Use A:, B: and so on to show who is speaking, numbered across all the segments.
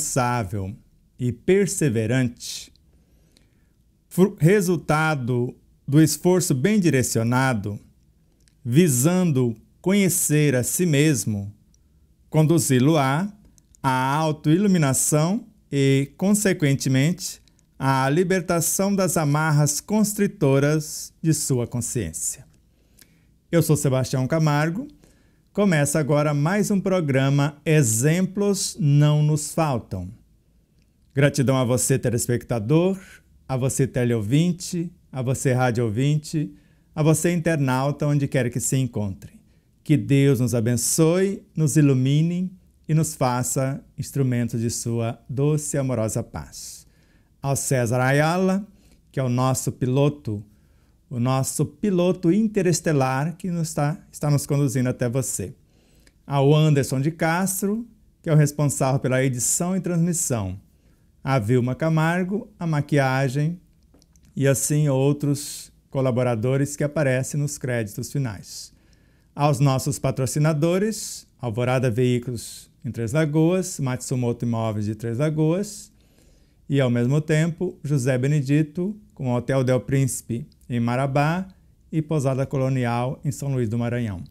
A: responsável e perseverante, resultado do esforço bem direcionado, visando conhecer a si mesmo, conduzi-lo a à autoiluminação e, consequentemente, à libertação das amarras constritoras de sua consciência. Eu sou Sebastião Camargo Começa agora mais um programa Exemplos Não Nos Faltam. Gratidão a você, telespectador, a você, teleouvinte, a você, rádio ouvinte, a você, internauta, onde quer que se encontre. Que Deus nos abençoe, nos ilumine e nos faça instrumentos de sua doce e amorosa paz. Ao César Ayala, que é o nosso piloto o nosso piloto interestelar que nos está, está nos conduzindo até você. Ao Anderson de Castro, que é o responsável pela edição e transmissão. A Vilma Camargo, a maquiagem e assim outros colaboradores que aparecem nos créditos finais. Aos nossos patrocinadores, Alvorada Veículos em Três Lagoas, Matsumoto Imóveis de Três Lagoas, e, ao mesmo tempo, José Benedito, com o Hotel Del Príncipe em Marabá e Posada Colonial em São Luís do Maranhão.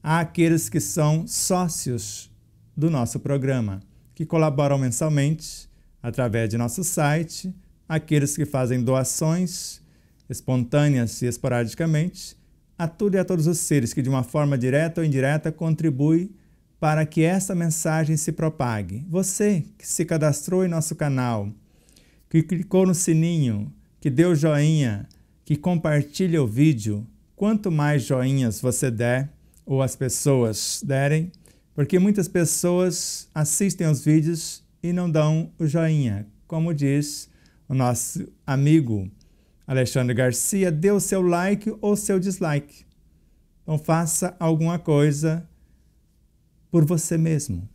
A: Há aqueles que são sócios do nosso programa, que colaboram mensalmente através de nosso site, aqueles que fazem doações espontâneas e esporadicamente, a tudo e a todos os seres que, de uma forma direta ou indireta, contribuem para que essa mensagem se propague. Você que se cadastrou em nosso canal, que clicou no sininho, que deu joinha, que compartilha o vídeo. Quanto mais joinhas você der, ou as pessoas derem, porque muitas pessoas assistem aos vídeos e não dão o joinha. Como diz o nosso amigo Alexandre Garcia, dê o seu like ou seu dislike. Então faça alguma coisa por você mesmo.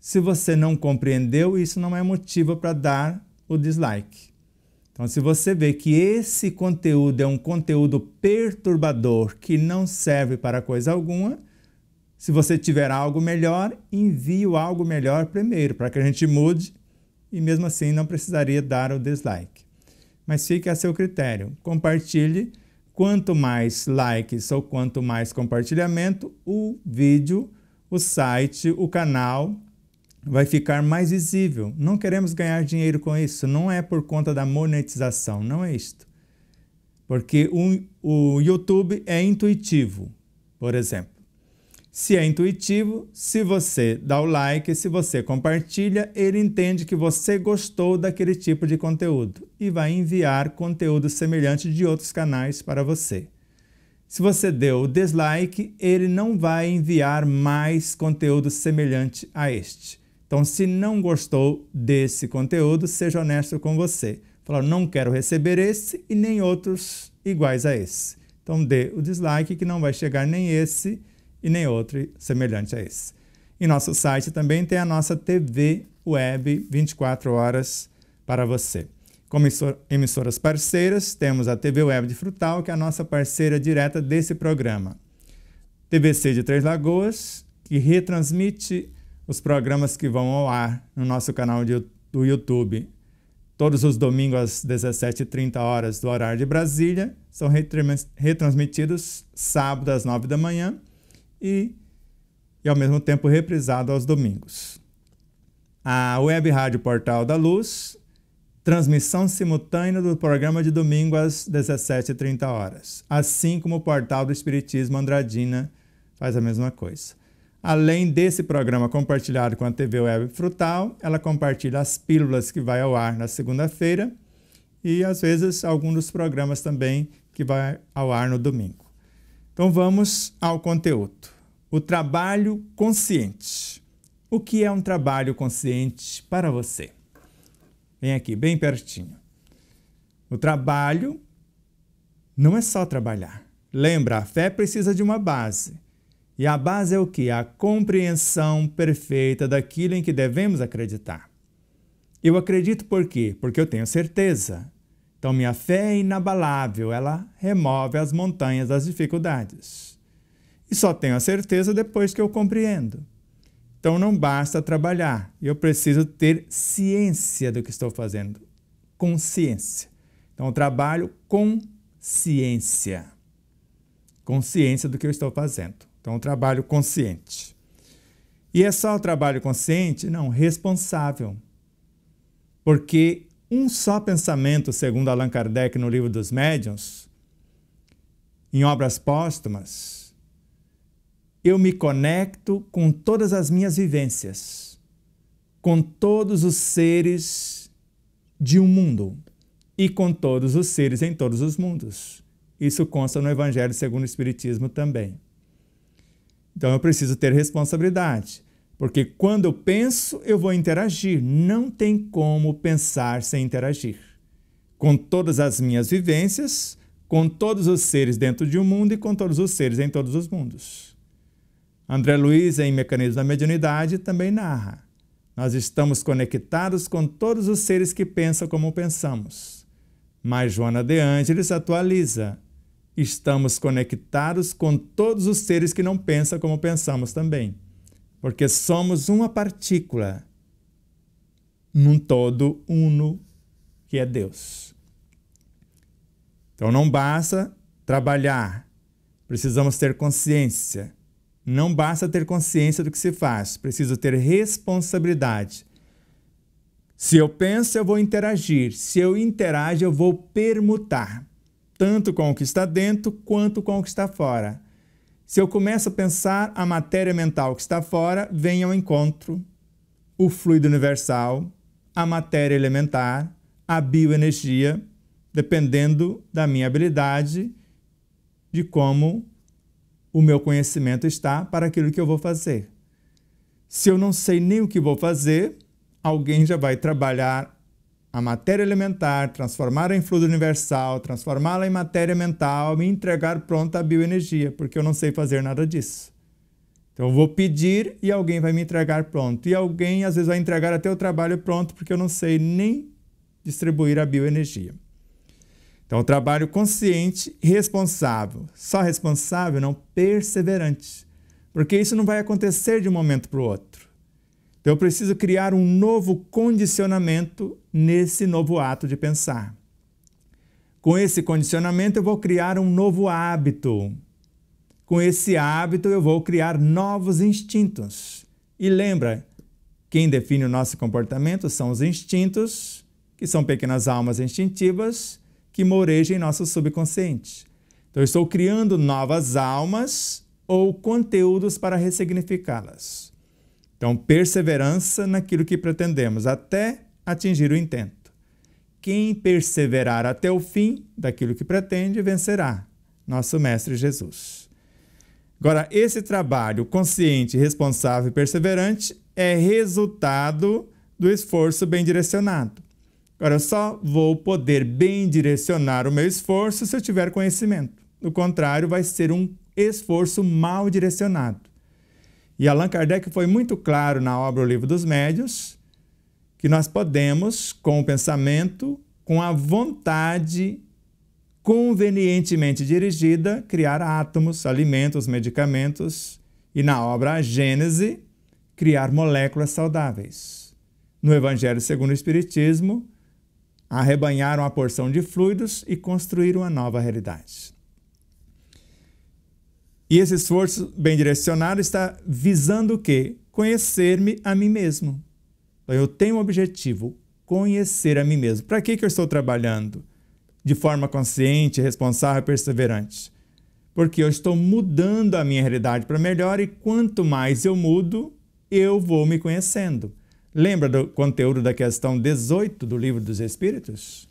A: Se você não compreendeu, isso não é motivo para dar o dislike. Então, se você vê que esse conteúdo é um conteúdo perturbador que não serve para coisa alguma, se você tiver algo melhor, envie o algo melhor primeiro, para que a gente mude e mesmo assim não precisaria dar o dislike. Mas fique a seu critério. Compartilhe. Quanto mais likes ou quanto mais compartilhamento, o vídeo, o site, o canal vai ficar mais visível. Não queremos ganhar dinheiro com isso, não é por conta da monetização, não é isto. Porque o, o YouTube é intuitivo, por exemplo. Se é intuitivo, se você dá o like, se você compartilha, ele entende que você gostou daquele tipo de conteúdo e vai enviar conteúdo semelhante de outros canais para você. Se você deu o dislike, ele não vai enviar mais conteúdo semelhante a este. Então, se não gostou desse conteúdo, seja honesto com você. Falar, não quero receber esse e nem outros iguais a esse. Então, dê o dislike que não vai chegar nem esse e nem outro semelhante a esse. Em nosso site também tem a nossa TV web 24 horas para você. Como emissoras parceiras, temos a TV Web de Frutal, que é a nossa parceira direta desse programa. TVC de Três Lagoas, que retransmite os programas que vão ao ar no nosso canal de, do YouTube. Todos os domingos às 17h30 horas do horário de Brasília são retransmitidos sábado às 9 da manhã e, e ao mesmo tempo reprisado aos domingos. A Web Rádio Portal da Luz, transmissão simultânea do programa de domingo às 17h30 horas, assim como o Portal do Espiritismo Andradina faz a mesma coisa. Além desse programa compartilhado com a TV Web Frutal, ela compartilha as pílulas que vai ao ar na segunda-feira e, às vezes, alguns dos programas também que vai ao ar no domingo. Então vamos ao conteúdo. O trabalho consciente. O que é um trabalho consciente para você? Vem aqui, bem pertinho. O trabalho não é só trabalhar. Lembra, a fé precisa de uma base. E a base é o que? A compreensão perfeita daquilo em que devemos acreditar. Eu acredito por quê? Porque eu tenho certeza. Então, minha fé é inabalável, ela remove as montanhas das dificuldades. E só tenho a certeza depois que eu compreendo. Então, não basta trabalhar, eu preciso ter ciência do que estou fazendo. Consciência. Então, eu trabalho com ciência. Consciência do que eu estou fazendo. Então, o é trabalho consciente. E é só o trabalho consciente? Não, responsável. Porque um só pensamento, segundo Allan Kardec no Livro dos Médiuns, em obras póstumas, eu me conecto com todas as minhas vivências, com todos os seres de um mundo e com todos os seres em todos os mundos. Isso consta no Evangelho segundo o Espiritismo também. Então eu preciso ter responsabilidade, porque quando eu penso, eu vou interagir. Não tem como pensar sem interagir. Com todas as minhas vivências, com todos os seres dentro de um mundo e com todos os seres em todos os mundos. André Luiz, em Mecanismo da Mediunidade, também narra. Nós estamos conectados com todos os seres que pensam como pensamos. Mas Joana de Ângeles atualiza estamos conectados com todos os seres que não pensam como pensamos também. Porque somos uma partícula num todo uno que é Deus. Então não basta trabalhar, precisamos ter consciência. Não basta ter consciência do que se faz, preciso ter responsabilidade. Se eu penso, eu vou interagir. Se eu interajo, eu vou permutar tanto com o que está dentro quanto com o que está fora. Se eu começo a pensar a matéria mental que está fora, vem ao encontro o fluido universal, a matéria elementar, a bioenergia, dependendo da minha habilidade, de como o meu conhecimento está para aquilo que eu vou fazer. Se eu não sei nem o que vou fazer, alguém já vai trabalhar a matéria elementar, transformá-la em fluido universal, transformá-la em matéria mental, me entregar pronta a bioenergia, porque eu não sei fazer nada disso. Então eu vou pedir e alguém vai me entregar pronto. E alguém às vezes vai entregar até o trabalho pronto, porque eu não sei nem distribuir a bioenergia. Então o trabalho consciente e responsável. Só responsável, não perseverante. Porque isso não vai acontecer de um momento para o outro. Então eu preciso criar um novo condicionamento nesse novo ato de pensar. Com esse condicionamento eu vou criar um novo hábito. Com esse hábito eu vou criar novos instintos. E lembra, quem define o nosso comportamento são os instintos, que são pequenas almas instintivas que morejam em nosso subconsciente. Então eu estou criando novas almas ou conteúdos para ressignificá-las. Então, perseverança naquilo que pretendemos, até atingir o intento. Quem perseverar até o fim daquilo que pretende, vencerá. Nosso Mestre Jesus. Agora, esse trabalho consciente, responsável e perseverante é resultado do esforço bem direcionado. Agora, eu só vou poder bem direcionar o meu esforço se eu tiver conhecimento. Do contrário, vai ser um esforço mal direcionado. E Allan Kardec foi muito claro na obra O Livro dos Médios que nós podemos, com o pensamento, com a vontade convenientemente dirigida, criar átomos, alimentos, medicamentos e, na obra A Gênese, criar moléculas saudáveis. No Evangelho segundo o Espiritismo, arrebanharam uma porção de fluidos e construíram uma nova realidade. E esse esforço bem direcionado está visando o quê? Conhecer-me a mim mesmo. Então, eu tenho um objetivo, conhecer a mim mesmo. Para que, que eu estou trabalhando? De forma consciente, responsável e perseverante. Porque eu estou mudando a minha realidade para melhor e quanto mais eu mudo, eu vou me conhecendo. Lembra do conteúdo da questão 18 do Livro dos Espíritos?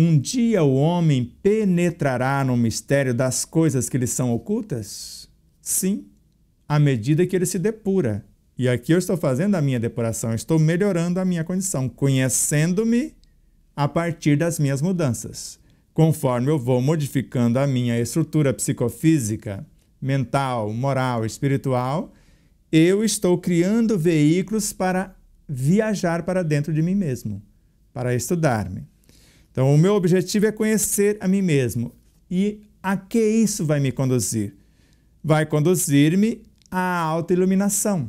A: Um dia o homem penetrará no mistério das coisas que lhe são ocultas? Sim, à medida que ele se depura. E aqui eu estou fazendo a minha depuração, estou melhorando a minha condição, conhecendo-me a partir das minhas mudanças. Conforme eu vou modificando a minha estrutura psicofísica, mental, moral, espiritual, eu estou criando veículos para viajar para dentro de mim mesmo, para estudar-me. Então, o meu objetivo é conhecer a mim mesmo. E a que isso vai me conduzir? Vai conduzir-me à autoiluminação.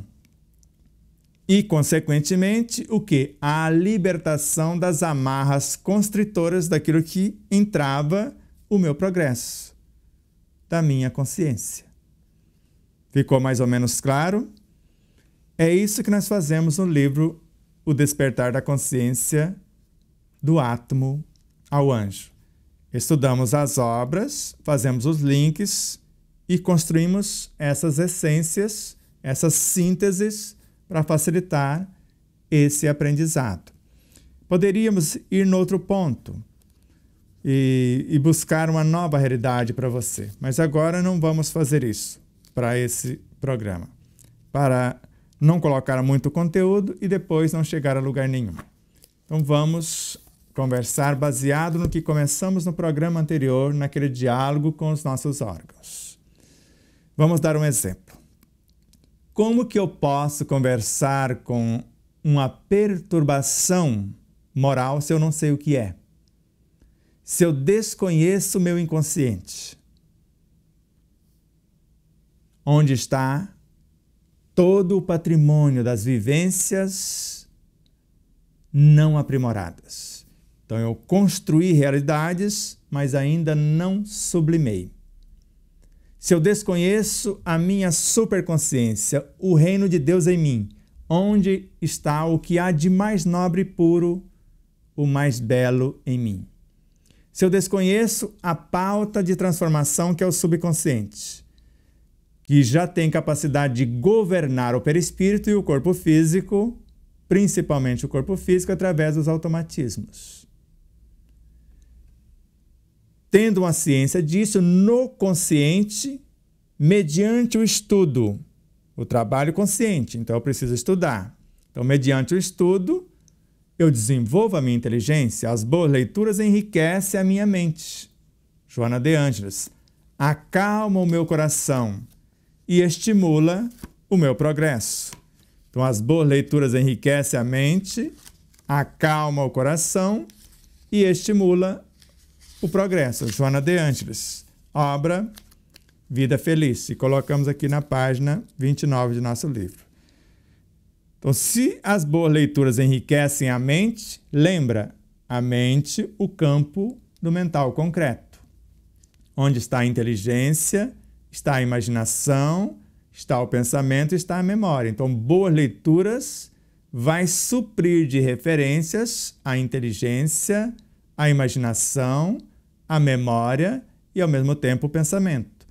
A: E, consequentemente, o que? A libertação das amarras constritoras daquilo que entrava o meu progresso, da minha consciência. Ficou mais ou menos claro? É isso que nós fazemos no livro O Despertar da Consciência do Átomo ao anjo. Estudamos as obras, fazemos os links e construímos essas essências, essas sínteses para facilitar esse aprendizado. Poderíamos ir no outro ponto e, e buscar uma nova realidade para você, mas agora não vamos fazer isso para esse programa, para não colocar muito conteúdo e depois não chegar a lugar nenhum. Então vamos conversar baseado no que começamos no programa anterior, naquele diálogo com os nossos órgãos. Vamos dar um exemplo. Como que eu posso conversar com uma perturbação moral se eu não sei o que é? Se eu desconheço o meu inconsciente? Onde está todo o patrimônio das vivências não aprimoradas? Então eu construí realidades, mas ainda não sublimei. Se eu desconheço a minha superconsciência, o reino de Deus em mim, onde está o que há de mais nobre e puro, o mais belo em mim? Se eu desconheço a pauta de transformação que é o subconsciente, que já tem capacidade de governar o perispírito e o corpo físico, principalmente o corpo físico, através dos automatismos tendo uma ciência disso no consciente, mediante o estudo, o trabalho consciente. Então, eu preciso estudar. Então, mediante o estudo, eu desenvolvo a minha inteligência. As boas leituras enriquecem a minha mente. Joana de Angeles. Acalma o meu coração e estimula o meu progresso. Então, as boas leituras enriquecem a mente, acalma o coração e estimula o progresso. Joana de Ângeles, obra Vida Feliz. E colocamos aqui na página 29 de nosso livro. Então, se as boas leituras enriquecem a mente, lembra, a mente, o campo do mental concreto. Onde está a inteligência, está a imaginação, está o pensamento, está a memória. Então, boas leituras vai suprir de referências a inteligência, a imaginação a memória e, ao mesmo tempo, o pensamento.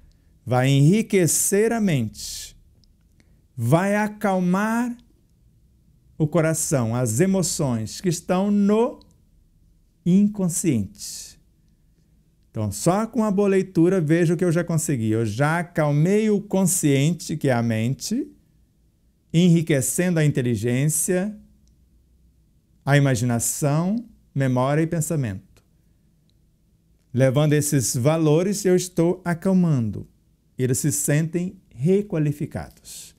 A: Vai enriquecer a mente, vai acalmar o coração, as emoções que estão no inconsciente. Então, só com a boa leitura vejo o que eu já consegui. Eu já acalmei o consciente, que é a mente, enriquecendo a inteligência, a imaginação, memória e pensamento. Levando esses valores, eu estou acalmando. Eles se sentem requalificados.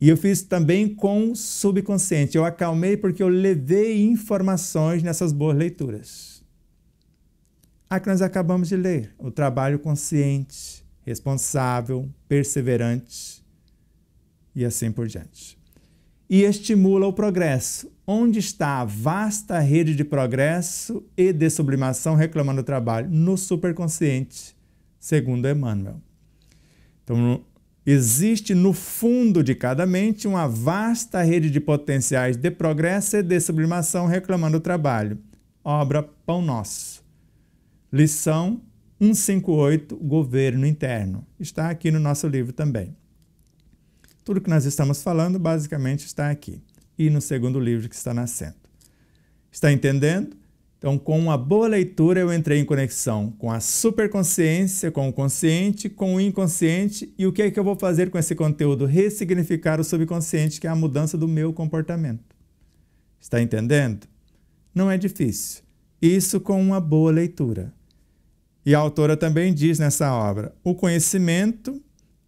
A: E eu fiz também com o subconsciente. Eu acalmei porque eu levei informações nessas boas leituras. A que nós acabamos de ler, o trabalho consciente, responsável, perseverante e assim por diante. E estimula o progresso. Onde está a vasta rede de progresso e de sublimação reclamando o trabalho? No superconsciente, segundo Emmanuel. Então, existe no fundo de cada mente uma vasta rede de potenciais de progresso e de sublimação reclamando o trabalho. Obra Pão Nosso. Lição 158, Governo Interno. Está aqui no nosso livro também. Tudo que nós estamos falando basicamente está aqui e no segundo livro que está nascendo. Está entendendo? Então, com uma boa leitura, eu entrei em conexão com a superconsciência, com o consciente, com o inconsciente. E o que é que eu vou fazer com esse conteúdo? Ressignificar o subconsciente, que é a mudança do meu comportamento. Está entendendo? Não é difícil. Isso com uma boa leitura. E a autora também diz nessa obra: o conhecimento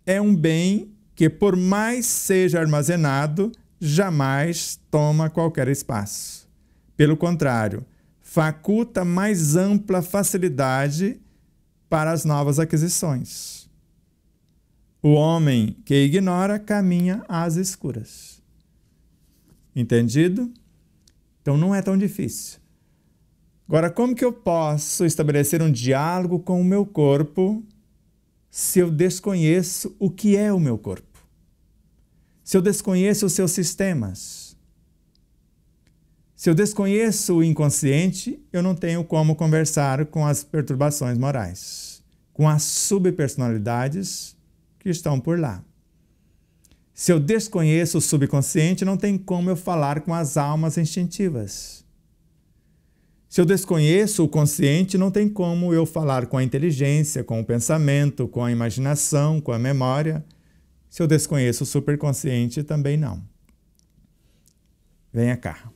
A: é um bem que, por mais seja armazenado, jamais toma qualquer espaço. Pelo contrário, faculta mais ampla facilidade para as novas aquisições. O homem que ignora caminha às escuras. Entendido? Então não é tão difícil. Agora, como que eu posso estabelecer um diálogo com o meu corpo se eu desconheço o que é o meu corpo? se eu desconheço os seus sistemas, se eu desconheço o inconsciente, eu não tenho como conversar com as perturbações morais, com as subpersonalidades que estão por lá. Se eu desconheço o subconsciente, não tem como eu falar com as almas instintivas. Se eu desconheço o consciente, não tem como eu falar com a inteligência, com o pensamento, com a imaginação, com a memória se eu desconheço o superconsciente, também não. Venha cá.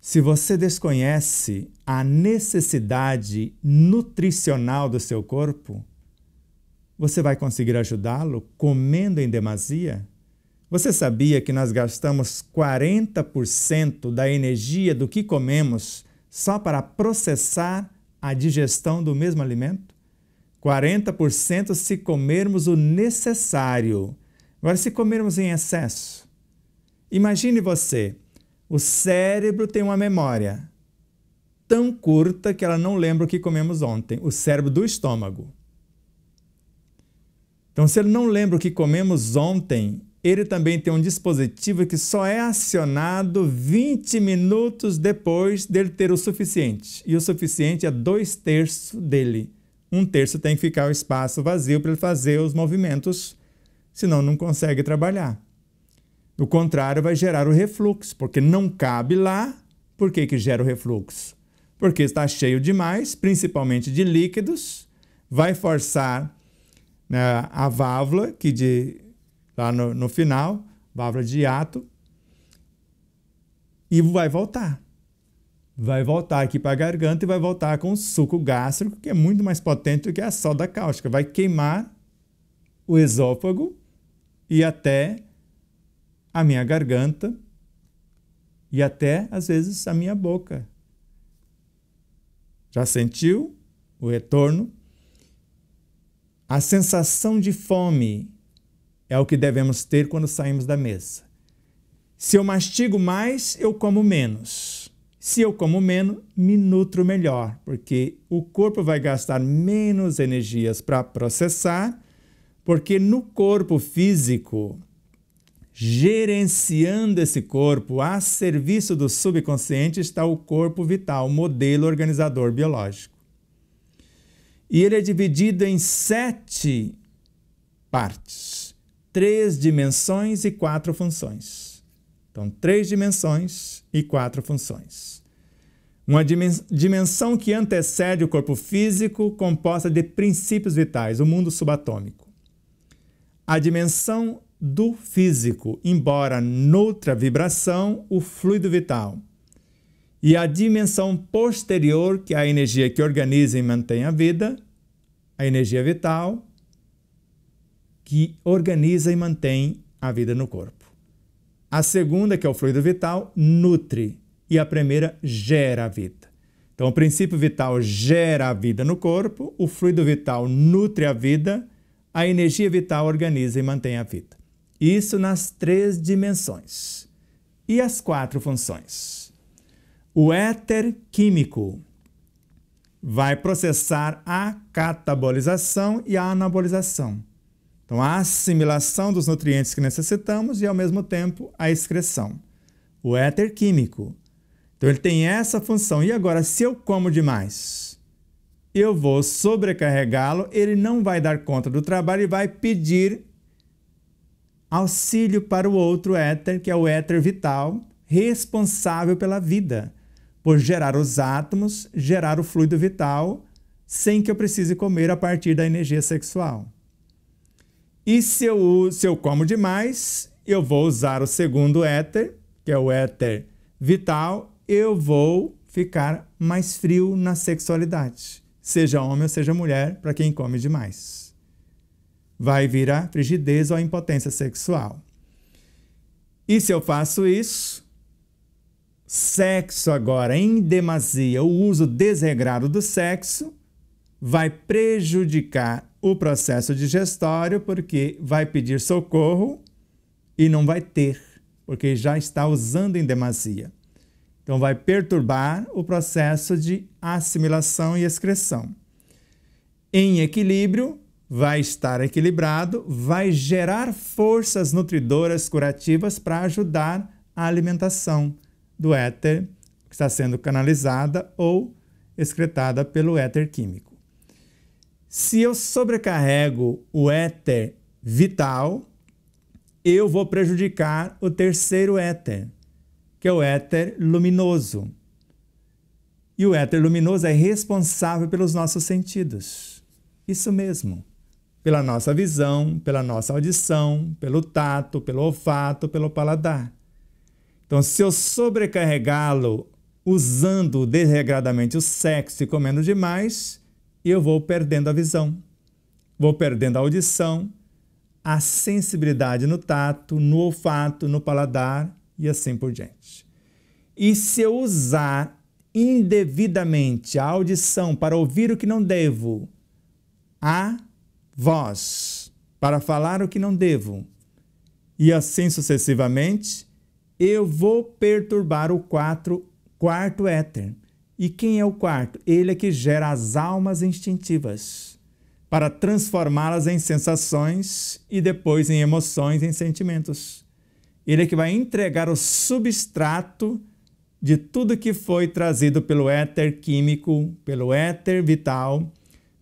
A: Se você desconhece a necessidade nutricional do seu corpo, você vai conseguir ajudá-lo comendo em demasia? Você sabia que nós gastamos 40% da energia do que comemos só para processar a digestão do mesmo alimento? 40% se comermos o necessário. Agora, se comermos em excesso, imagine você, o cérebro tem uma memória tão curta que ela não lembra o que comemos ontem, o cérebro do estômago. Então, se ele não lembra o que comemos ontem, ele também tem um dispositivo que só é acionado 20 minutos depois dele ter o suficiente. E o suficiente é dois terços dele um terço tem que ficar o espaço vazio para ele fazer os movimentos, senão não consegue trabalhar. Do contrário, vai gerar o refluxo, porque não cabe lá. Por que, que gera o refluxo? Porque está cheio demais, principalmente de líquidos, vai forçar né, a válvula, que de, lá no, no final, válvula de hiato, e vai voltar vai voltar aqui para a garganta e vai voltar com suco gástrico, que é muito mais potente do que a soda cáustica. Vai queimar o esôfago e até a minha garganta e até, às vezes, a minha boca. Já sentiu o retorno? A sensação de fome é o que devemos ter quando saímos da mesa. Se eu mastigo mais, eu como menos. Se eu como menos, me nutro melhor, porque o corpo vai gastar menos energias para processar, porque no corpo físico, gerenciando esse corpo a serviço do subconsciente, está o corpo vital, o modelo organizador biológico. E ele é dividido em sete partes, três dimensões e quatro funções. Então, três dimensões e quatro funções. Uma dimensão que antecede o corpo físico, composta de princípios vitais, o mundo subatômico. A dimensão do físico, embora noutra vibração, o fluido vital. E a dimensão posterior, que é a energia que organiza e mantém a vida, a energia vital, que organiza e mantém a vida no corpo. A segunda, que é o fluido vital, nutre. E a primeira, gera a vida. Então, o princípio vital gera a vida no corpo, o fluido vital nutre a vida, a energia vital organiza e mantém a vida. Isso nas três dimensões. E as quatro funções? O éter químico vai processar a catabolização e a anabolização. Então, a assimilação dos nutrientes que necessitamos e, ao mesmo tempo, a excreção. O éter químico. Então, ele tem essa função. E agora, se eu como demais, eu vou sobrecarregá-lo, ele não vai dar conta do trabalho e vai pedir auxílio para o outro éter, que é o éter vital, responsável pela vida, por gerar os átomos, gerar o fluido vital, sem que eu precise comer a partir da energia sexual. E se eu, se eu como demais, eu vou usar o segundo éter, que é o éter vital, eu vou ficar mais frio na sexualidade, seja homem ou seja mulher, para quem come demais. Vai vir a frigidez ou a impotência sexual. E se eu faço isso, sexo agora em demasia, o uso desregrado do sexo, vai prejudicar o processo digestório, porque vai pedir socorro e não vai ter, porque já está usando em demasia. Então, vai perturbar o processo de assimilação e excreção. Em equilíbrio, vai estar equilibrado, vai gerar forças nutridoras curativas para ajudar a alimentação do éter que está sendo canalizada ou excretada pelo éter químico. Se eu sobrecarrego o éter vital, eu vou prejudicar o terceiro éter, que é o éter luminoso. E o éter luminoso é responsável pelos nossos sentidos. Isso mesmo. Pela nossa visão, pela nossa audição, pelo tato, pelo olfato, pelo paladar. Então, se eu sobrecarregá-lo usando desregradamente o sexo e comendo demais, e eu vou perdendo a visão, vou perdendo a audição, a sensibilidade no tato, no olfato, no paladar e assim por diante. E se eu usar indevidamente a audição para ouvir o que não devo, a voz para falar o que não devo, e assim sucessivamente, eu vou perturbar o quatro, quarto éter, e quem é o quarto? Ele é que gera as almas instintivas para transformá-las em sensações e depois em emoções, em sentimentos. Ele é que vai entregar o substrato de tudo que foi trazido pelo éter químico, pelo éter vital,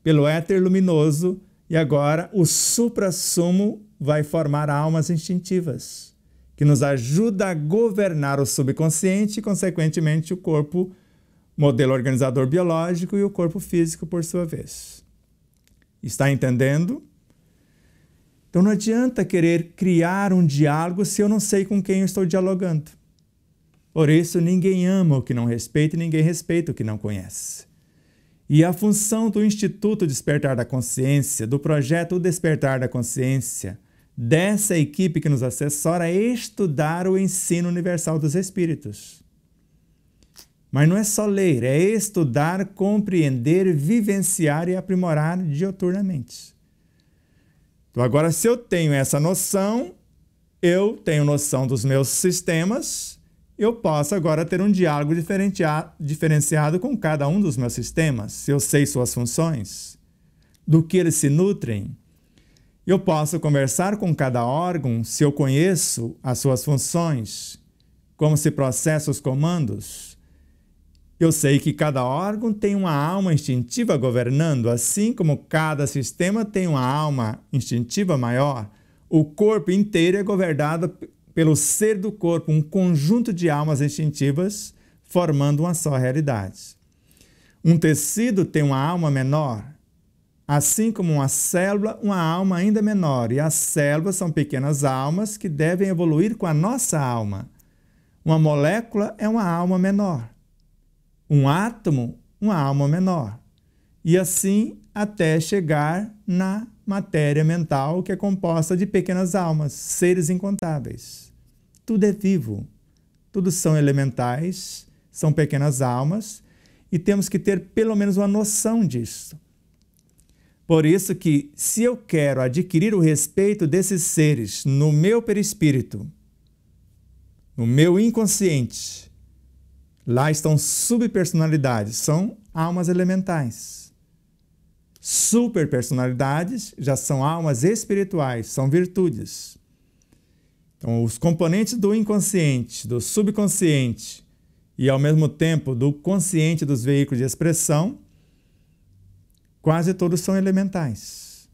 A: pelo éter luminoso, e agora o suprassumo vai formar almas instintivas, que nos ajuda a governar o subconsciente e, consequentemente, o corpo modelo organizador biológico e o corpo físico, por sua vez. Está entendendo? Então não adianta querer criar um diálogo se eu não sei com quem eu estou dialogando. Por isso, ninguém ama o que não respeita e ninguém respeita o que não conhece. E a função do Instituto Despertar da Consciência, do projeto Despertar da Consciência, dessa equipe que nos assessora é estudar o ensino universal dos espíritos. Mas não é só ler, é estudar, compreender, vivenciar e aprimorar dioturnamente. Então, agora, se eu tenho essa noção, eu tenho noção dos meus sistemas, eu posso agora ter um diálogo diferenciado com cada um dos meus sistemas. Se eu sei suas funções, do que eles se nutrem, eu posso conversar com cada órgão se eu conheço as suas funções, como se processam os comandos eu sei que cada órgão tem uma alma instintiva governando, assim como cada sistema tem uma alma instintiva maior. O corpo inteiro é governado pelo ser do corpo, um conjunto de almas instintivas formando uma só realidade. Um tecido tem uma alma menor, assim como uma célula, uma alma ainda menor, e as células são pequenas almas que devem evoluir com a nossa alma. Uma molécula é uma alma menor um átomo, uma alma menor. E assim até chegar na matéria mental que é composta de pequenas almas, seres incontáveis. Tudo é vivo, tudo são elementais, são pequenas almas e temos que ter pelo menos uma noção disso. Por isso que se eu quero adquirir o respeito desses seres no meu perispírito, no meu inconsciente, Lá estão subpersonalidades, são almas elementais. Superpersonalidades já são almas espirituais, são virtudes. Então, os componentes do inconsciente, do subconsciente e ao mesmo tempo do consciente dos veículos de expressão, quase todos são elementais.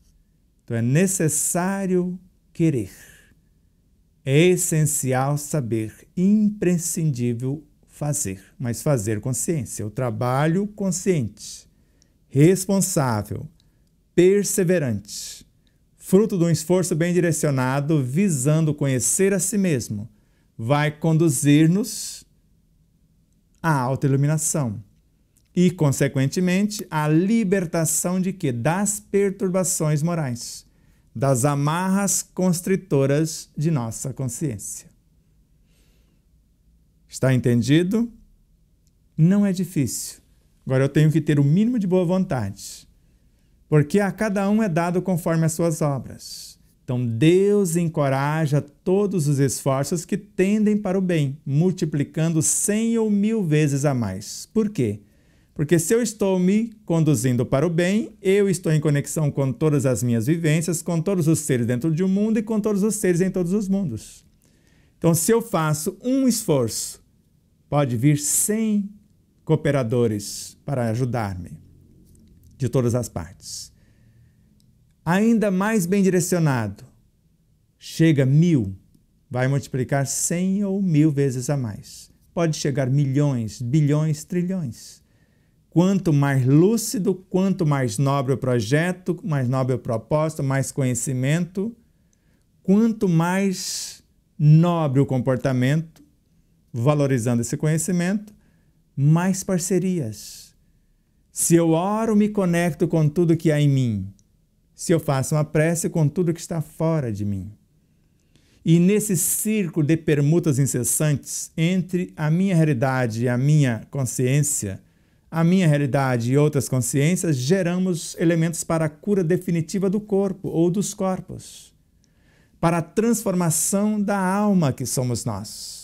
A: Então, é necessário querer. É essencial saber, imprescindível fazer, mas fazer consciência, o trabalho consciente, responsável, perseverante, fruto de um esforço bem direcionado, visando conhecer a si mesmo, vai conduzir-nos à autoiluminação e, consequentemente, à libertação de quê? Das perturbações morais, das amarras constritoras de nossa consciência. Está entendido? Não é difícil. Agora eu tenho que ter o mínimo de boa vontade, porque a cada um é dado conforme as suas obras. Então Deus encoraja todos os esforços que tendem para o bem, multiplicando cem ou mil vezes a mais. Por quê? Porque se eu estou me conduzindo para o bem, eu estou em conexão com todas as minhas vivências, com todos os seres dentro de um mundo e com todos os seres em todos os mundos. Então, se eu faço um esforço pode vir 100 cooperadores para ajudar-me de todas as partes. Ainda mais bem direcionado, chega mil, vai multiplicar 100 ou mil vezes a mais. Pode chegar milhões, bilhões, trilhões. Quanto mais lúcido, quanto mais nobre o projeto, mais nobre o propósito, mais conhecimento, quanto mais nobre o comportamento, valorizando esse conhecimento, mais parcerias. Se eu oro, me conecto com tudo que há em mim. Se eu faço uma prece com tudo que está fora de mim. E nesse círculo de permutas incessantes entre a minha realidade e a minha consciência, a minha realidade e outras consciências, geramos elementos para a cura definitiva do corpo ou dos corpos, para a transformação da alma que somos nós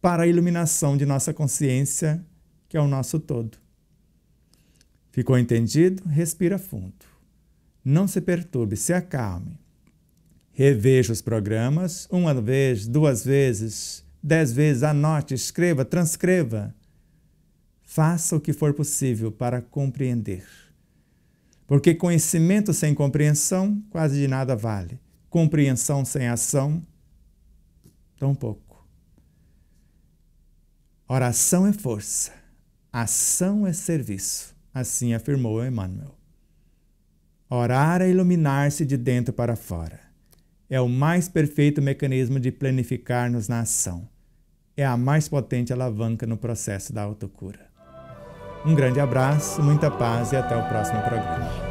A: para a iluminação de nossa consciência, que é o nosso todo. Ficou entendido? Respira fundo. Não se perturbe, se acalme. Reveja os programas uma vez, duas vezes, dez vezes, anote, escreva, transcreva. Faça o que for possível para compreender. Porque conhecimento sem compreensão quase de nada vale. Compreensão sem ação, tão pouco. Oração é força, ação é serviço, assim afirmou Emmanuel. Orar é iluminar-se de dentro para fora. É o mais perfeito mecanismo de planificar-nos na ação. É a mais potente alavanca no processo da autocura. Um grande abraço, muita paz e até o próximo programa.